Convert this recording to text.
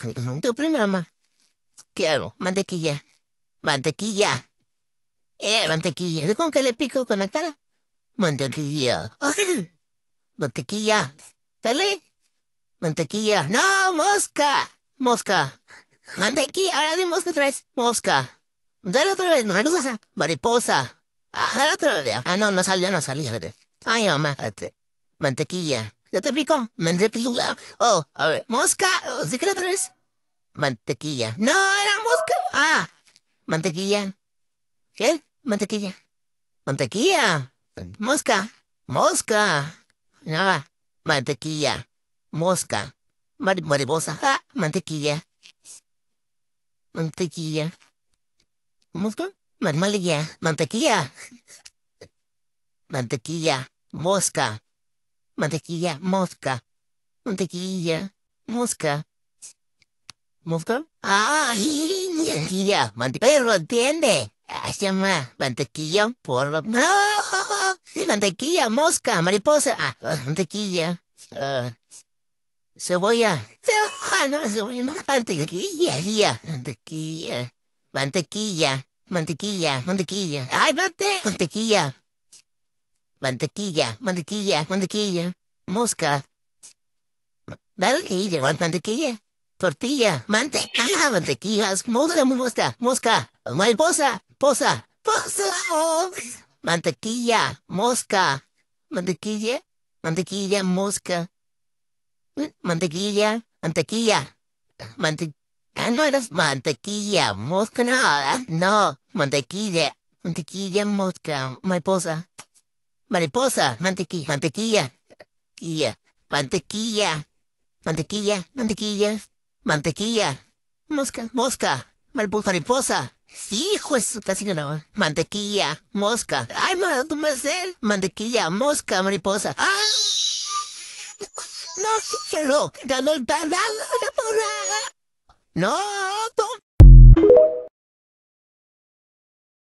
Tu ¿Qué hago? mantequilla. Mantequilla. Eh, mantequilla. ¿Con qué le pico con la cara? Mantequilla. Mantequilla. ¿Sale? Mantequilla. ¡No! ¡Mosca! Mosca. Mantequilla. Ahora di mosca otra vez. Mosca. Dale otra vez. Mariposa. Mariposa. Ah, Ajá, otra vez. Ah, no, no salió, no salió. Ay, mamá. Mantequilla. ¿Ya te pico? Mantequilla. Oh, a ver. Mosca. Oh, ¿Sí otra Mantequilla. No, era mosca. Ah, mantequilla. ¿Qué? Mantequilla. Mantequilla. Mosca. Mosca. Nada. mantequilla. Mosca. Maribosa mariposa. Ah, mantequilla. Mantequilla. Mosca. Marmalilla. Mantequilla. Mantequilla. Mosca mantequilla, mosca. Mantequilla, mosca. ¿Mosca? Ah, Mantequilla, mantequilla, entiende. Se llama mantequilla por... ¡No! Mantequilla, mosca, mariposa. Ah, ah mantequilla. Ah, cebolla. Cebolla, no, no. Mantequilla, mantequilla. Mantequilla, mantequilla, mantequilla. ¡Ay, mate! Mantequilla mantequilla, mantequilla, mantequilla, mosca, mantequilla, mantequilla, tortilla, ah, mantequilla, mantequillas, mosca, mosca, mosca, posa, posa, mantequilla, mosca, mantequilla, mantequilla, mosca, mantequilla, mantequilla, mantequilla. Ah, no eras mantequilla, mosca, no, no, mantequilla, mantequilla, mosca, posa mariposa, mantequilla, mantequilla, mantequilla, mantequilla, mantequilla, mantequilla, mosca, mosca, mariposa, mariposa. Sí, juez, casi que no. Mantequilla, mosca. Ay, madre, tú me Mantequilla, mosca, mariposa. No, no, no, el no, no,